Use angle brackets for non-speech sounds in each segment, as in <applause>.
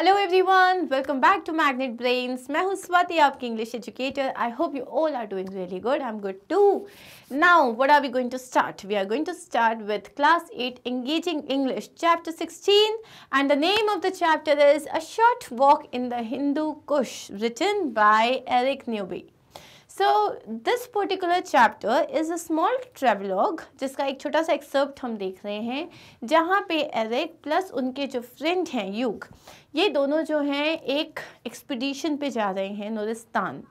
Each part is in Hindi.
Hello everyone, welcome back to Magnet Brains. I am Swati, your English educator. I hope you all are doing really good. I am good too. Now, what are we going to start? We are going to start with Class 8 Engaging English, Chapter 16. And the name of the chapter is A Short Walk in the Hindu Kush, written by Eric Newby. So this particular chapter is a small travelogue जिसका एक छोटा सा एक्सर्प्ट हम देख रहे हैं जहाँ पे एरिक प्लस उनके जो फ्रेंड हैं युग ये दोनों जो हैं एक एक्सपीडिशन पे जा रहे हैं नूरिस्तान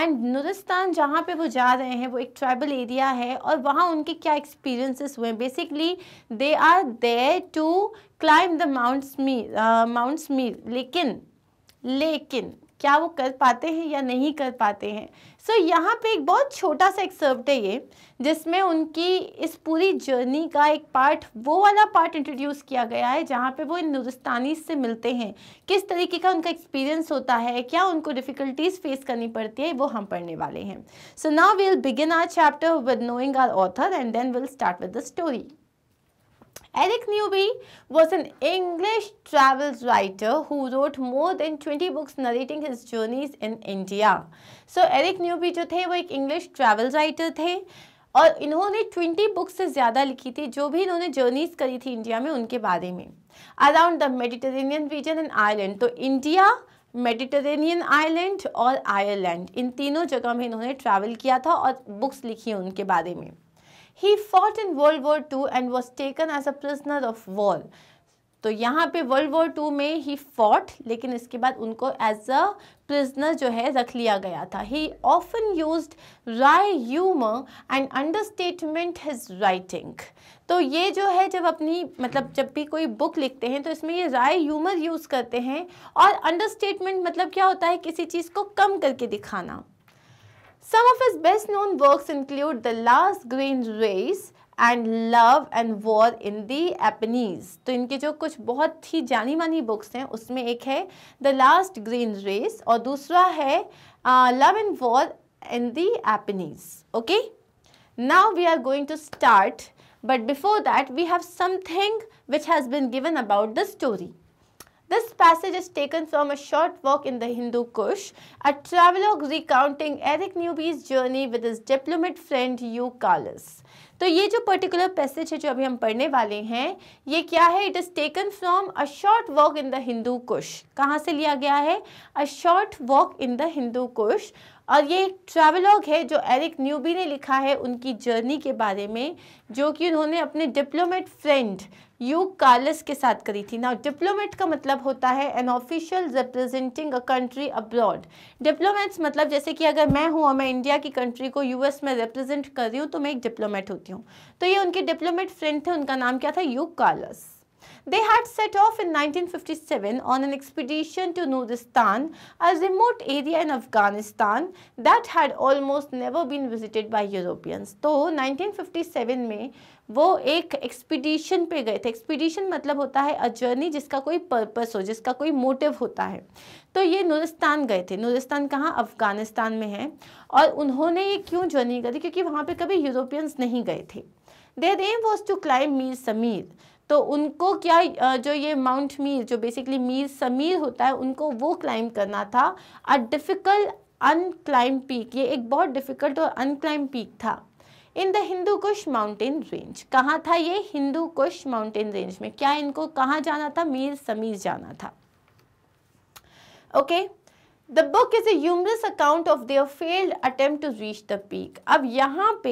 एंड नूरिस्तान जहाँ पे वो जा रहे हैं वो एक ट्राइबल एरिया है और वहाँ उनके क्या एक्सपीरियंसेस हुए हैं basically they are there to climb the mounts Samir mounts Samir लेकिन लेकिन क्या वो कर पाते हैं या नहीं कर पाते हैं सो so, यहाँ पे एक बहुत छोटा सा एक्सर्प्ट है ये जिसमें उनकी इस पूरी जर्नी का एक पार्ट वो वाला पार्ट इंट्रोड्यूस किया गया है जहाँ पे वो इन नुरस्तानी से मिलते हैं किस तरीके का उनका एक्सपीरियंस होता है क्या उनको डिफ़िकल्टीज फेस करनी पड़ती है वो हम पढ़ने वाले हैं so now we'll begin our chapter with knowing our author and then will start with the story Eric Newby was an English travel writer who wrote more than 20 books narrating his journeys in India. So Eric Newby जो थे वो एक English travel writer थे और इन्होंने 20 books से ज़्यादा लिखी थी जो भी इन्होंने journeys करी थी India में उनके बारे में around the Mediterranean region and Ireland. तो India मेडिटेरेनियन आइलैंड और आयरलैंड इन तीनों जगह में इन्होंने ट्रैवल किया था और बुक्स लिखी उनके बारे में He fought in World War II and was taken as a prisoner of war. तो यहाँ पे वर्ल्ड वॉर टू में ही फॉट लेकिन इसके बाद उनको एज अ प्रिजनर जो है रख लिया गया था he often use wry humour and understatement his writing तो ये जो है जब अपनी मतलब जब भी कोई बुक लिखते हैं तो इसमें ये राय यूमर यूज़ करते हैं और अंडरस्टेटमेंट मतलब क्या होता है किसी चीज़ को कम करके दिखाना Some of his best known works include The Last Green Race and Love and War in the Apennines. So, इनके जो कुछ बहुत ही जानी मानी books हैं, उसमें एक है The Last Green Race और दूसरा है Love and War in the Apennines. Okay? Now we are going to start, but before that we have something which has been given about the story. This passage is taken from a short walk in the Hindu Kush, a travelogue recounting Eric Newby's journey with his diplomat friend Hugh Carlos. तो ये जो पर्टिकुलर पैसेज है जो अभी हम पढ़ने वाले हैं ये क्या है it is taken from a short walk in the Hindu Kush कहाँ से लिया गया है a short walk in the Hindu Kush और ये ट्रैवलॉग है जो एरिक न्यूबी ने लिखा है उनकी जर्नी के बारे में जो कि उन्होंने अपने डिप्लोमेट फ्रेंड यू कार्लस के साथ करी थी नाउ डिप्लोमेट का मतलब होता है an official representing a country abroad diplomats मतलब जैसे कि अगर मैं हूँ और मैं इंडिया की कंट्री को यूएस में रिप्रेजेंट कर रही हूँ तो मैं एक डिप्लोमेट होती हूँ तो ये उनके डिप्लोमेट फ्रेंड थे उनका नाम क्या था Hugh Carless They had set off in 1957 on an expedition to Nuristan, a remote area in Afghanistan that had almost never been visited by Europeans. तो 1957 में वो एक एक्सपीडिशन पे गए थे एक्सपीडिशन मतलब होता है अ जर्नी जिसका कोई पर्पस हो जिसका कोई मोटिव होता है तो ये नूरिस्तान गए थे नूरिस्तान कहाँ अफ़गानिस्तान में है और उन्होंने ये क्यों जर्नी करी क्योंकि वहाँ पे कभी यूरोपियंस नहीं गए थे their aim was to climb Mir Samir तो उनको क्या जो ये माउंट मीर जो बेसिकली मीर समीर होता है उनको वो क्लाइम करना था अ डिफ़िकल्ट अनक्लाइम पीक ये एक बहुत डिफ़िकल्ट और अनक्लाइम पीक था in the Hindu Kush mountain range कहाँ था ये हिंदू कुश माउंटेन रेंज में क्या इनको कहाँ जाना था मीर समीर जाना था okay okay? The book is a account of their failed attempt to reach the peak अब यहाँ पे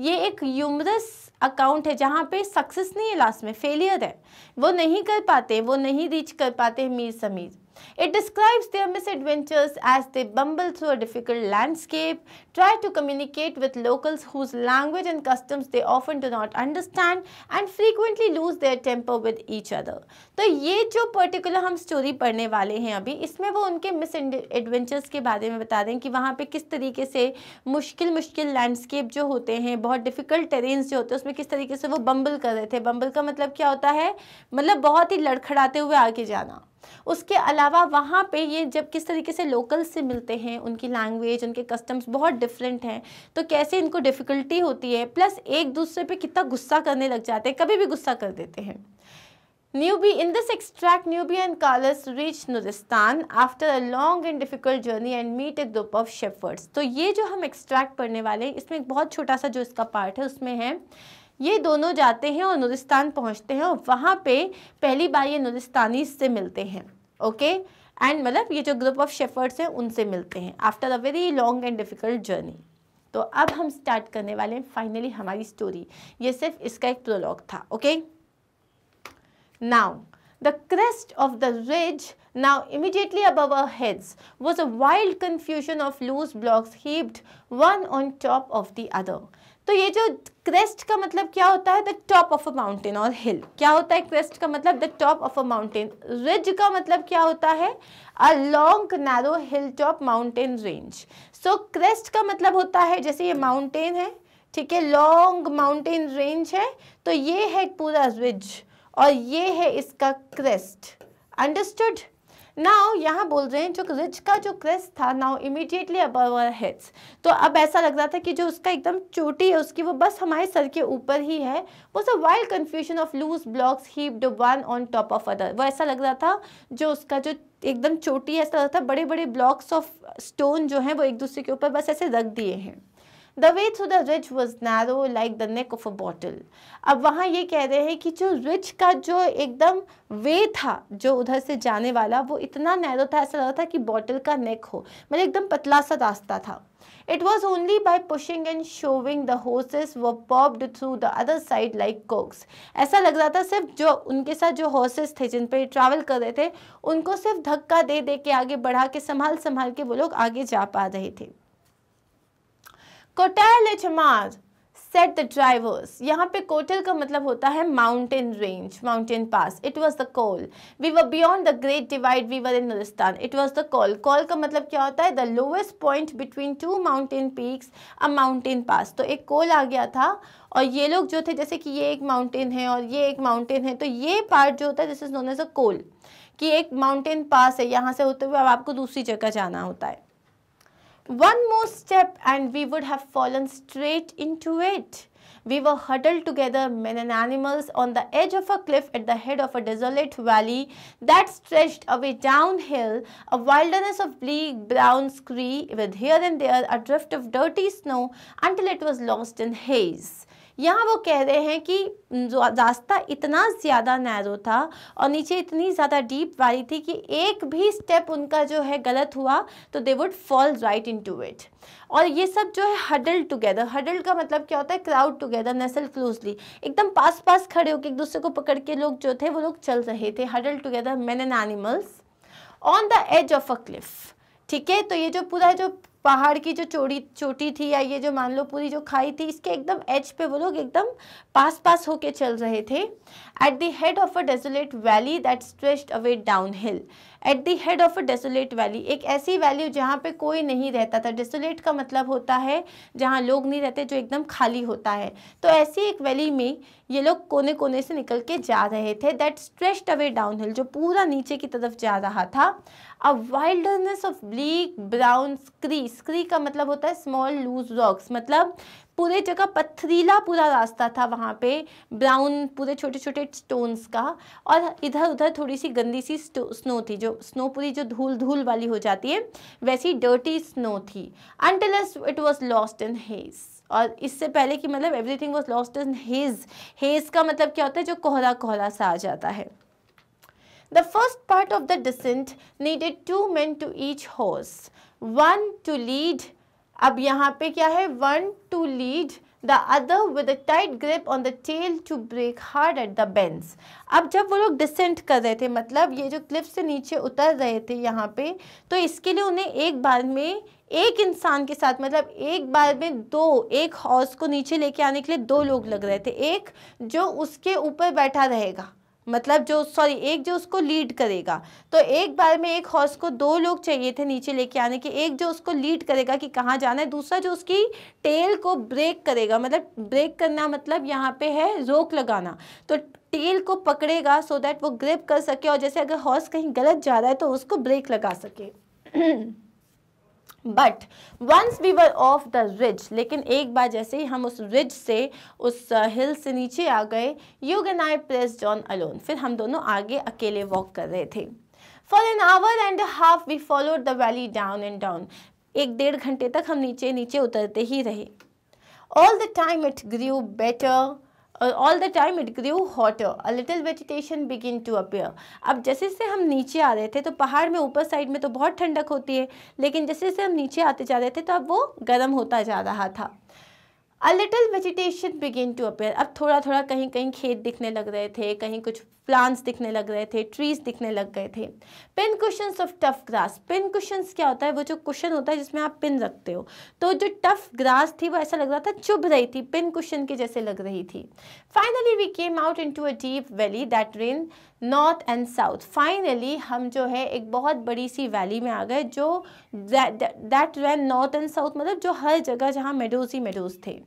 ये एक यूमरस अकाउंट है जहाँ पे सक्सेस नहीं है लास्ट में फेलियर है वो नहीं कर पाते वो नहीं रीच कर पाते Mir Sameer It describes their misadventures as they bumble through a difficult landscape, try to communicate with locals whose language and customs they often do not understand and frequently lose their temper with each other. तो ये जो particular हम story पढ़ने वाले हैं अभी इसमें वो उनके misadventures के बारे में बता दें कि वहाँ पे किस तरीके से मुश्किल मुश्किल लैंडस्केप जो होते हैं बहुत डिफ़िकल्ट टेरेन्स जो होते हैं उसमें किस तरीके से वो बम्बल कर रहे थे बम्बल का मतलब क्या होता है मतलब बहुत ही लड़खड़ाते हुए आगे जाना उसके अलावा वहाँ पे ये जब किस तरीके से लोकल से मिलते हैं उनकी लैंग्वेज उनके कस्टम्स बहुत डिफरेंट हैं तो कैसे इनको डिफ़िकल्टी होती है प्लस एक दूसरे पे कितना गुस्सा करने लग जाते हैं कभी भी गुस्सा कर देते हैं Newbie in this extract Newbie and Carlos reach Nuristan after a long and difficult journey and meet a group of shepherds तो ये जो हम एक्सट्रैक्ट पढ़ने वाले हैं इसमें एक बहुत छोटा सा जो इसका पार्ट है उसमें है ये दोनों जाते हैं और नूरिस्तान पहुँचते हैं और वहाँ पे पहली बार ये नूरिस्तानी से मिलते हैं ओके एंड मतलब ये जो ग्रुप ऑफ शेफर्ड्स हैं उनसे मिलते हैं after a very long and difficult journey तो अब हम स्टार्ट करने वाले हैं फाइनली हमारी स्टोरी ये सिर्फ इसका एक प्रोलॉग था okay now the crest of the ridge now immediately above our heads was a wild confusion of loose blocks heaped one on top of the other तो ये जो क्रेस्ट का मतलब क्या होता है the top of a mountain और हिल क्या होता है क्रेस्ट का मतलब the top of a mountain ridge का मतलब क्या होता है a long narrow hill top mountain range so crest का मतलब होता है जैसे ये माउंटेन है ठीक है लॉन्ग माउंटेन रेंज है तो ये है पूरा रिज और ये है इसका क्रेस्ट अंडरस्टूड नाउ यहाँ बोल रहे हैं जो रिच का जो क्रेस्ट था नाउ इमीडिएटली अब हेड्स तो अब ऐसा लग रहा था कि जो उसका एकदम चोटी है उसकी वो बस हमारे सर के ऊपर ही है वो सब wild confusion of loose blocks heaped one on top of other वो ऐसा लग रहा था जो उसका जो एकदम चोटी ऐसा लग रहा था बड़े बड़े ब्लॉक्स ऑफ स्टोन जो हैं वो एक दूसरे के ऊपर बस ऐसे रख दिए हैं the way through the reach was narrow like the neck of a bottle अब वहाँ ये कह रहे हैं कि जो रिच का जो एकदम वे था जो उधर से जाने वाला वो इतना नैरो था ऐसा लगा था कि बॉटल का नेक हो मतलब एकदम पतला सा रास्ता था it was only by pushing and shoving the horses we popped through the other side like corks ऐसा लग रहा था सिर्फ जो उनके साथ जो हॉर्सेस थे जिन पर ट्रैवल कर रहे थे उनको सिर्फ धक्का दे दे के आगे बढ़ा के संभाल संभाल के वो लोग आगे जा पा रहे थे इच एचमार सेट द ड्राइवर्स यहाँ पे कोटल का मतलब होता है mountain range mountain pass it was the col we were beyond the great divide we were in Rajasthan it was the col col का मतलब क्या होता है the lowest point between two mountain peaks a mountain pass तो एक कॉल आ गया था और ये लोग जो थे जैसे कि ये एक माउंटेन है और ये एक माउंटेन है तो ये पार्ट जो होता है this is known as a col कि एक माउंटेन पास है यहाँ से होते हुए अब आपको दूसरी जगह जाना होता है One more step and we would have fallen straight into it. We were huddled together, men and animals, on the edge of a cliff at the head of a desolate valley that stretched away downhill, a wilderness of bleak brown scree with here and there a drift of dirty snow until it was lost in haze. यहाँ वो कह रहे हैं कि रास्ता इतना ज़्यादा नैरो था और नीचे इतनी ज़्यादा डीप वाली थी कि एक भी स्टेप उनका जो है गलत हुआ तो they would fall right into it और ये सब जो है हडल टुगेदर हडल का मतलब क्या होता है क्राउड टुगेदर नेसल क्लोजली एकदम पास पास खड़े होकर एक दूसरे को पकड़ के लोग जो थे वो लोग चल रहे थे huddle together man and animals on the edge of a cliff ठीक है तो ये जो पूरा जो पहाड़ की जो चोटी चोटी थी या ये जो मान लो पूरी जो खाई थी इसके एकदम एज पे वो लोग एकदम पास पास होके चल रहे थे at the head of a desolate valley that stretched away down downhill at the head of a desolate valley एक ऐसी वैली जहाँ पे कोई नहीं रहता था डेसोलेट का मतलब होता है जहाँ लोग नहीं रहते जो एकदम खाली होता है तो ऐसी एक वैली में ये लोग कोने कोने से निकल के जा रहे थे that stretched away down hill जो पूरा नीचे की तरफ जा रहा था a wildness of bleak brown scree scree का मतलब होता है स्मॉल लूज रॉक्स मतलब पूरे जगह पथरीला पूरा रास्ता था वहाँ पे ब्राउन पूरे छोटे छोटे स्टोन्स का और इधर उधर थोड़ी सी गंदी सी स्नो थी जो स्नो पूरी जो धूल धूल वाली हो जाती है वैसी डर्टी स्नो थी until it was lost in haze और इससे पहले कि मतलब everything was lost in haze haze का मतलब क्या होता है जो कोहरा कोहरा सा आ जाता है the first part of the descent needed two men to each horse one to lead अब यहाँ पे क्या है one to lead the other with a tight grip on the tail to brake hard at the bends अब जब वो लोग डिसेंट कर रहे थे मतलब ये जो क्लिप से नीचे उतर रहे थे यहाँ पे तो इसके लिए उन्हें एक बार में एक इंसान के साथ मतलब एक बार में दो एक हॉर्स को नीचे लेके आने के लिए दो लोग लग रहे थे एक जो उसके ऊपर बैठा रहेगा मतलब जो सॉरी एक जो उसको लीड करेगा तो एक बार में एक हॉर्स को दो लोग चाहिए थे नीचे लेके आने के एक जो उसको लीड करेगा कि कहाँ जाना है दूसरा जो उसकी टेल को ब्रेक करेगा मतलब ब्रेक करना मतलब यहाँ पे है रोक लगाना तो टेल को पकड़ेगा सो so दैट वो ग्रिप कर सके और जैसे अगर हॉर्स कहीं गलत जा रहा है तो उसको ब्रेक लगा सके <clears throat> but once we were off the ridge लेकिन एक बार जैसे ही हम उस रिज से उस हिल uh, से नीचे आ गए Hugh can I press John alone फिर हम दोनों आगे अकेले वॉक कर रहे थे for an hour and half we follow the valley down and down एक डेढ़ घंटे तक हम नीचे नीचे उतरते ही रहे all the time it grew better all the time it grew hotter a little vegetation begin to appear अब जैसे जैसे हम नीचे आ रहे थे तो पहाड़ में ऊपर साइड में तो बहुत ठंडक होती है लेकिन जैसे जैसे हम नीचे आते जा रहे थे तो अब वो गर्म होता जा रहा था a little vegetation begin to appear अब थोड़ा थोड़ा कहीं कहीं खेत दिखने लग रहे थे कहीं कुछ प्लांट्स दिखने लग रहे थे ट्रीज दिखने लग गए थे pin cushion of tough grass pin cushion क्या होता है वो जो क्वेश्चन होता है जिसमें आप पिन रखते हो तो जो टफ ग्रास थी वो ऐसा लग रहा था चुभ रही थी पिन क्वेश्चन के जैसे लग रही थी finally we came out into a deep valley that ran north and south finally हम जो है एक बहुत बड़ी सी वैली में आ गए जो that ran north and south मतलब जो हर जगह जहाँ मेडोज ही मेडोज थे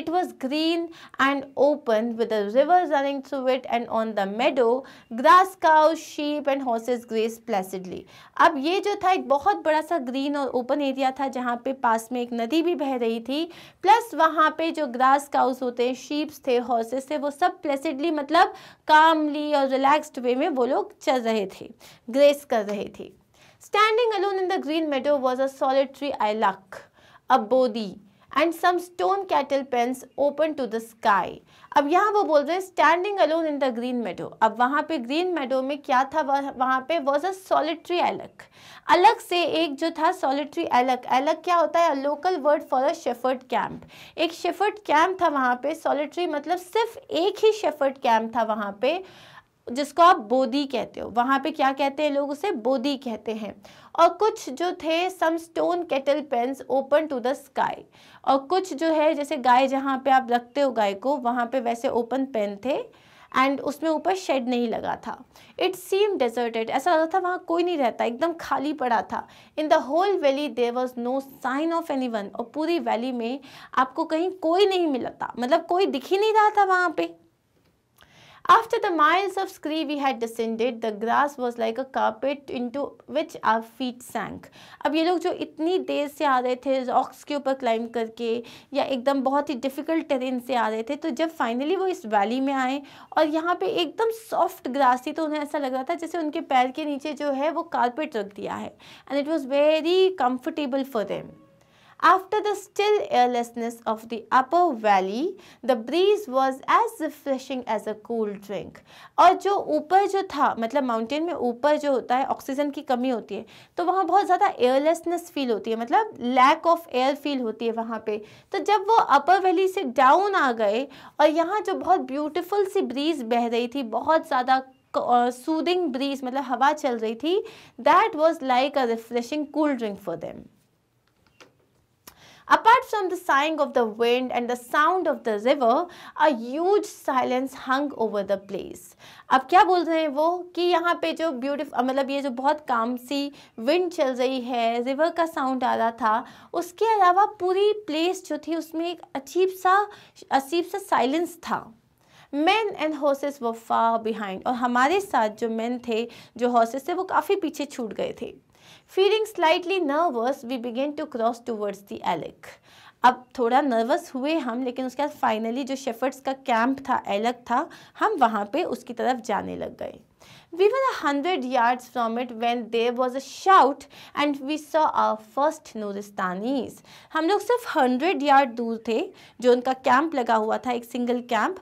it was green and open with river running through it and on the meadow follow grass cow sheep and horses grazed placidly अब ये जो था एक बहुत बड़ा सा ग्रीन और ओपन एरिया था जहाँ पे पास में एक नदी भी बह रही थी प्लस वहाँ पे जो ग्रास काउस होते हैं शीप्स थे हॉर्सेस थे वो सब प्लेसिडली मतलब कामली और रिलैक्सड वे में वो लोग चल रहे थे ग्रेस कर रहे थे standing alone in the green meadow was a solitary आई लक a bothy and some stone cattle pens open to the sky अब यहाँ वो बोल रहे हैं standing alone in the green meadow अब वहाँ पे ग्रीन मेडो में क्या था वहाँ पे वॉज अ सॉलिट्री एलक अलग से एक जो था सॉलिट्री एलक एलक क्या होता है local word for a shepherd camp एक शेफर्ड कैंप था वहाँ पे सॉलिट्री मतलब सिर्फ एक ही शेफर्ड कैंप था वहाँ पे जिसको आप बोधी कहते हो वहाँ पे क्या कहते हैं लोग उसे बोधी कहते हैं और कुछ जो थे some stone cattle pens open to the sky और कुछ जो है जैसे गाय जहाँ पे आप रखते हो गाय को वहाँ पे वैसे ओपन पेन थे एंड उसमें ऊपर शेड नहीं लगा था इट सीम डेजर्टेड ऐसा लगता था वहाँ कोई नहीं रहता एकदम खाली पड़ा था in the whole valley there was no sign of anyone और पूरी वैली में आपको कहीं कोई नहीं मिला था मतलब कोई दिख ही नहीं रहा था वहाँ पे After the miles of scree we had descended, the grass was like a carpet into which our feet sank. अब ये लोग जो इतनी देर से आ रहे थे रॉक्स के ऊपर क्लाइंब करके या एकदम बहुत ही डिफ़िकल्ट टेरेन से आ रहे थे तो जब फाइनली वो इस वैली में आए और यहाँ पे एकदम सॉफ्ट ग्रास थी तो उन्हें ऐसा लग रहा था जैसे उनके पैर के नीचे जो है वो कारपेट रख दिया है and it was very comfortable for them After the still airlessness of the upper valley, the breeze was as refreshing as a cool drink. और जो ऊपर जो था मतलब माउंटेन में ऊपर जो होता है ऑक्सीजन की कमी होती है तो वहाँ बहुत ज़्यादा एयरलेसनेस फील होती है मतलब लैक ऑफ एयर फील होती है वहाँ पे तो जब वो अपर वैली से डाउन आ गए और यहाँ जो बहुत ब्यूटिफुल सी ब्रीज बह रही थी बहुत ज़्यादा सूदिंग ब्रीज मतलब हवा चल रही थी that was like a refreshing cool drink for them Apart from the sighing of the wind and the sound of the river, a huge silence hung over the place. अब क्या बोल रहे हैं वो कि यहाँ पे जो ब्यूटिफ मतलब ये जो बहुत काम सी विंड चल रही है रिवर का साउंड आ रहा था उसके अलावा पूरी प्लेस जो थी उसमें एक अजीब सा अजीब सा साइलेंस था मैन एंड हॉर्सेस वो फार बिहाइंड और हमारे साथ जो मैन थे जो हॉर्सेस थे वो काफ़ी पीछे छूट गए थे feeling slightly nervous we began to cross towards the एलेक अब थोड़ा नर्वस हुए हम लेकिन उसके बाद फाइनली जो शेफर्ट्स का कैंप था एलक था हम वहाँ पे उसकी तरफ जाने लग गए we were a hundred yards from it when there was a shout and we saw a first Nuristanis हम लोग सिर्फ हंड्रेड यार्ड दूर थे जो उनका कैंप लगा हुआ था एक सिंगल कैंप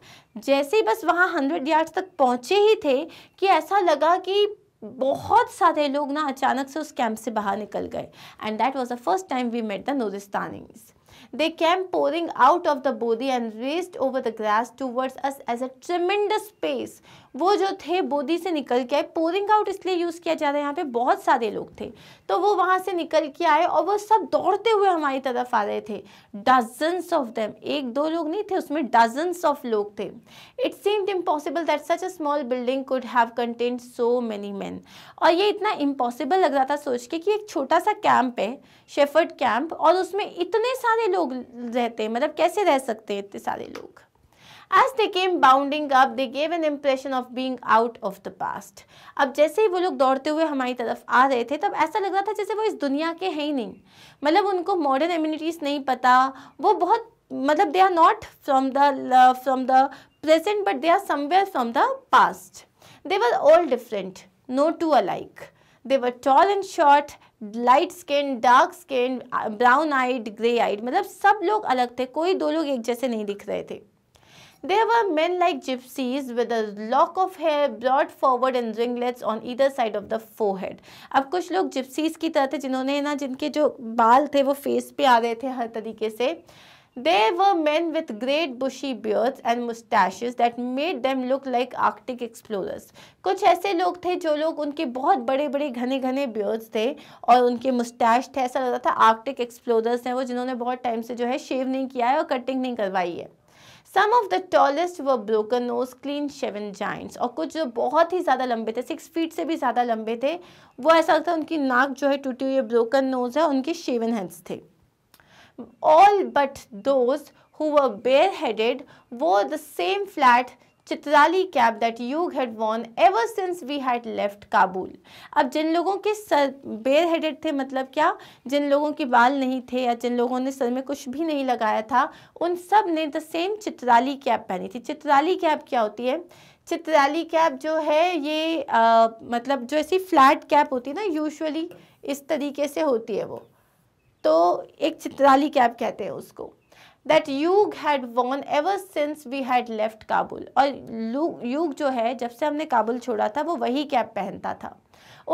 जैसे ही बस वहाँ हंड्रेड यार्ड्स तक पहुँचे ही थे कि ऐसा लगा कि बहुत सारे लोग ना अचानक से उस कैंप से बाहर निकल गए and that was the first time we met the Nuristanis they came pouring out of the bothy and west over the grass towards us at a tremendous pace वो जो थे बोदी से निकल के आए पोरिंग आउट इसलिए यूज़ किया जा रहा है यहाँ पे बहुत सारे लोग थे तो वो वहाँ से निकल के आए और वो सब दौड़ते हुए हमारी तरफ आ रहे थे डजन्स ऑफ देम एक दो लोग नहीं थे उसमें डजन्स ऑफ लोग थे it seemed impossible that such a small building could have contained so many men और ये इतना इम्पॉसिबल लग रहा था सोच के कि एक छोटा सा कैंप है शेफर्ड कैंप और उसमें इतने सारे लोग रहते हैं मतलब कैसे रह सकते हैं इतने सारे लोग As they came bounding up, they gave an impression of being out of the past. अब जैसे ही वो लोग दौड़ते हुए हमारी तरफ आ रहे थे तब ऐसा लग रहा था जैसे वो इस दुनिया के हैं ही नहीं मतलब उनको मॉडर्न एम्यूनिटीज़ नहीं पता वो बहुत मतलब they are not from the from the present but they are somewhere from the past they were all different no two alike they were tall and short light skin dark skin brown eyed grey eyed मतलब सब लोग अलग थे कोई दो लोग एक जैसे नहीं दिख रहे थे There were men like gypsies with a lock of hair brought forward in ringlets on either side of the forehead. अब कुछ लोग gypsies की तरह थे जिन्होंने ना जिनके जो बाल थे वो face पे आ रहे थे हर तरीके से There were men with great bushy beards and mustaches that made them look like Arctic explorers. कुछ ऐसे लोग थे जो लोग उनके बहुत बड़े बड़े घने घने beards थे और उनके मुस्टैश थे ऐसा लगता था आर्कटिक एक्सप्लोरर्स हैं वो जिन्होंने बहुत टाइम से जो है शेव नहीं किया है और कटिंग नहीं करवाई है some of the tallest were broken nose clean shaven giants और कुछ जो बहुत ही ज़्यादा लंबे थे सिक्स फीट से भी ज़्यादा लंबे थे वो ऐसा लगता है उनकी नाक जो है टूटी हुई है ब्रोकन नोज है उनके शेवन हेड्स थे all but those who bare headed wore the same flat Chitrali cap that Hugh had worn ever since we had left Kabul अब जिन लोगों के सर बेयर हेडेड थे मतलब क्या जिन लोगों के बाल नहीं थे या जिन लोगों ने सर में कुछ भी नहीं लगाया था उन सब ने द सेम चित्राली कैब पहनी थी चित्राली कैब क्या होती है चित्राली कैप जो है ये आ, मतलब जो ऐसी फ्लैट कैप होती है ना यूजली इस तरीके से होती है वो तो एक चित्राली कैप कहते हैं उसको that Hugh had worn ever since we had left Kabul और यूग जो है जब से हमने काबुल छोड़ा था वो वही कैप पहनता था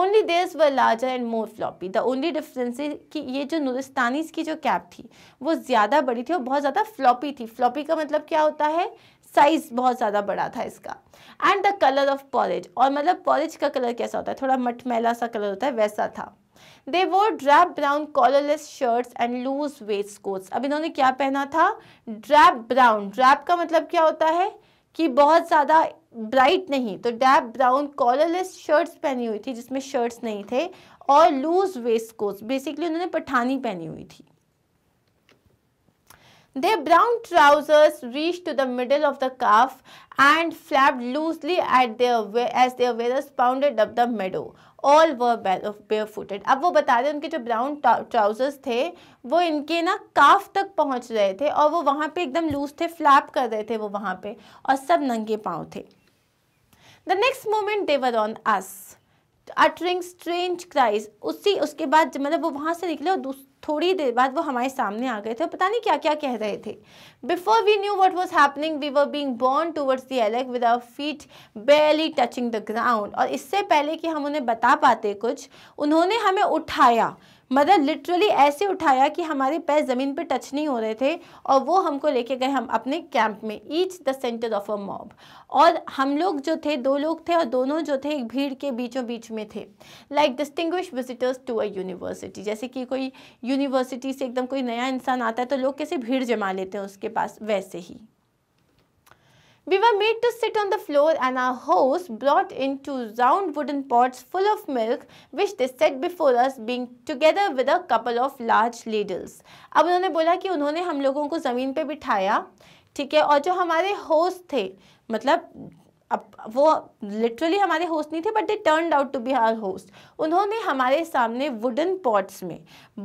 only theirs were larger and more floppy the only difference कि ये जो नुरिस्तानीज़ की जो कैप थी वो ज़्यादा बड़ी थी और बहुत ज़्यादा फ्लॉपी थी फ्लॉपी का मतलब क्या होता है साइज बहुत ज़्यादा बड़ा था इसका and the colour of porridge और मतलब पॉलिज का कलर कैसा होता है थोड़ा मटमैला सा कलर होता है वैसा था they wore drab brown collarless shirts and loose waistcoats अब इन्होंने क्या पहना था ड्रैप ब्राउन ड्रैप का मतलब क्या होता है कि बहुत ज़्यादा ब्राइट नहीं तो डैप ब्राउन कॉलरलेस शर्ट्स पहनी हुई थी जिसमें शर्ट्स नहीं थे और लूज वेस्ट कोट्स बेसिकली उन्होंने पठानी पहनी हुई थी their brown trousers reach to the middle of the calf and flap loosely at their as their wearers pounded up the meadow all were bare footed अब वो बता दें उनके जो ब्राउन ट्राउजर्स थे वो इनके ना काफ तक पहुंच रहे थे और वो वहाँ पे एकदम लूज थे फ्लैप कर रहे थे वो वहाँ पे और सब नंगे पाँव थे the next moment they were on us uttering strange cries उसी उसके बाद मतलब वो वहाँ से निकले और थोड़ी देर बाद वो हमारे सामने आ गए थे पता नहीं क्या क्या कह रहे थे before we knew what was happening we were being borne towards the एलेक with our feet barely touching the ground और इससे पहले कि हम उन्हें बता पाते कुछ उन्होंने हमें उठाया मदर लिटरली ऐसे उठाया कि हमारे पैर ज़मीन पर टच नहीं हो रहे थे और वो हमको लेके गए हम अपने कैंप में each the centre of a mob और हम लोग जो थे दो लोग थे और दोनों जो थे एक भीड़ के बीचों बीच में थे like distinguished visitors to a university जैसे कि कोई यूनिवर्सिटी से एकदम कोई नया इंसान आता है तो लोग कैसे भीड़ जमा लेते हैं उसके पास वैसे ही We were made to sit on the floor and our host brought in two round wooden pots full of milk which they set before us being together with a couple of large ladles. अब उन्होंने बोला कि उन्होंने हम लोगों को ज़मीन पे बिठाया ठीक है और जो हमारे होस्ट थे मतलब अब वो लिटरली हमारे होस्ट नहीं थे but they turn out to be our host उन्होंने हमारे सामने वुडन पॉट्स में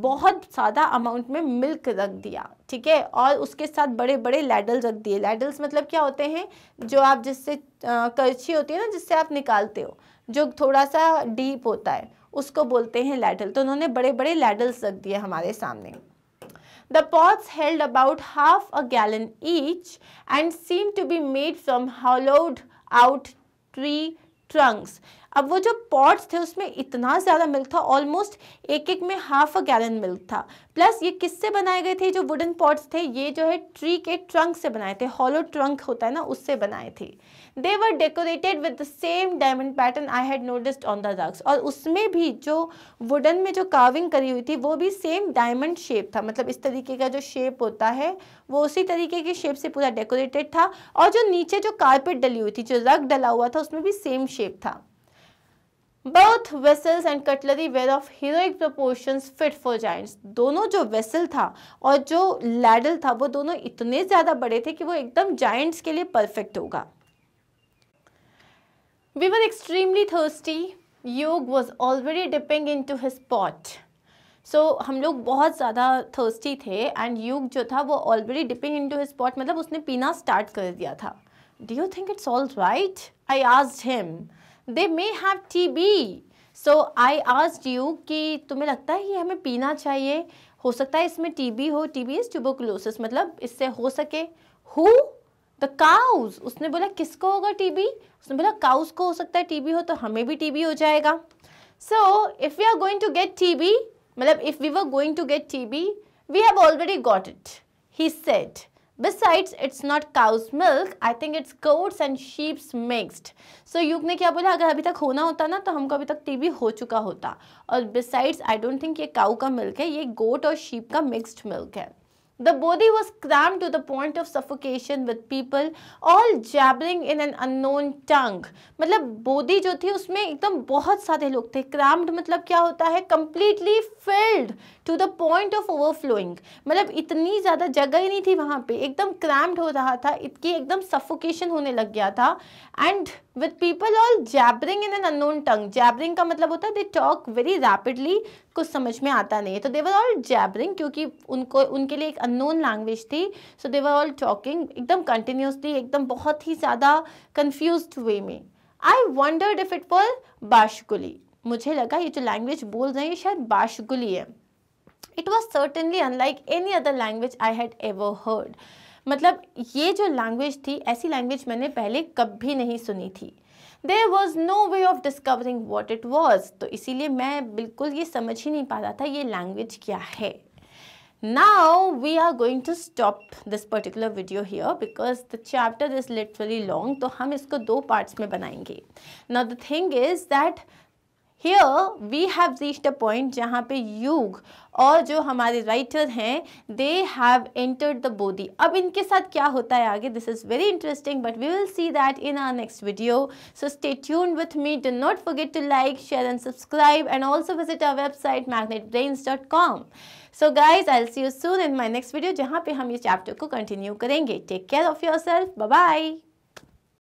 बहुत ज़्यादा अमाउंट में मिल्क रख दिया ठीक है और उसके साथ बड़े बड़े लैडल्स रख दिए लैडल्स मतलब क्या होते हैं जो आप जिससे करछी होती है ना जिससे आप निकालते हो जो थोड़ा सा डीप होता है उसको बोलते हैं लैडल तो उन्होंने बड़े बड़े लैडल्स रख दिए हमारे सामने The pots held about half a gallon each and seemed to be made from hollowed out tree trunks अब वो जो पॉट्स थे उसमें इतना ज़्यादा मिल्क था ऑलमोस्ट एक एक में हाफ अ गैलन मिल्क था प्लस ये किससे बनाए गए थे जो वुडन पॉट्स थे ये जो है ट्री के ट्रंक से बनाए थे हॉलो ट्रंक होता है ना उससे बनाए थे they were decorated with the same diamond pattern I had noticed on the rugs और उसमें भी जो वुडन में जो कार्विंग करी हुई थी वो भी सेम डायमंड शेप था मतलब इस तरीके का जो शेप होता है वो उसी तरीके के शेप से पूरा डेकोरेटेड था और जो नीचे जो कारपेट डली हुई थी जो रग डला हुआ था उसमें भी सेम शेप था Both vessels and cutlery were of heroic proportions fit for giants. दोनों जो vessel था और जो ladle था वो दोनों इतने ज़्यादा बड़े थे कि वो एकदम giants के लिए perfect होगा We were extremely thirsty. Yog was already dipping into his pot. So so, हम लोग बहुत ज़्यादा थर्स्टी थे एंड युग जो था वो already dipping into his pot मतलब उसने पीना स्टार्ट कर दिया था do you think it's all right I ask him they may have T B so I ask you कि तुम्हें लगता है ये हमें पीना चाहिए हो सकता है इसमें टी बी हो टी बी इज ट्यूबोक्लोसिस मतलब इससे हो सके हु द काउज उसने बोला किसको होगा टीबी उसने बोला काउज को हो सकता है टीबी हो तो हमें भी टीबी हो जाएगा so if we are going to get TB मतलब if we were going to get TB we have already got it he said besides it's not cows milk I think it's goats and sheeps mixed so Hugh ने क्या बोला अगर अभी तक होना होता ना तो हमको अभी तक टीबी हो चुका होता और बिसाइड्स आई डोंट थिंक ये काऊ का मिल्क है ये गोट और शीप का मिक्सड मिल्क है The body was crammed to the point of suffocation with people all jabbering in an unknown tongue. मतलब बॉडी जो थी उसमें एकदम बहुत सारे लोग थे क्रैम्ड मतलब क्या होता है completely filled to the point of overflowing मतलब इतनी ज़्यादा जगह ही नहीं थी वहाँ पे एकदम क्रैम्ड हो रहा था इतनी एकदम सफोकेशन होने लग गया था and with people all jabbering in an unknown tongue jabbering का मतलब होता है दे टॉक वेरी रैपिडली कुछ समझ में आता नहीं है तो देवर ऑल जैबरिंग क्योंकि उनको उनके लिए एक अननोन लैंग्वेज थी सो देवर ऑल टॉकिंग एकदम कंटिन्यूसली एकदम बहुत ही ज़्यादा कन्फ्यूज वे में I wondered if it for Bashguli मुझे लगा ये जो लैंग्वेज बोल रहे हैं ये शायद बाशगुली है it was certainly unlike any other language I had ever heard मतलब ये जो लैंग्वेज थी ऐसी लैंग्वेज मैंने पहले कभी नहीं सुनी थी there was no way of discovering what it was तो इसीलिए मैं बिल्कुल ये समझ ही नहीं पा रहा था ये लैंग्वेज क्या है now we are going to stop this particular video here because the chapter is literally long तो हम इसको दो पार्ट्स में बनाएंगे now the thing is that here we have reached the point जहाँ पे युग और जो हमारे राइटर हैं they have entered the bothy अब इनके साथ क्या होता है आगे this is very interesting but we will see that in our next video so stay tuned with me do not forget to like share and subscribe and also visit our website dot com so guys I see you soon in my next video जहाँ पे हम इस चैप्टर को कंटिन्यू करेंगे take care of yourself bye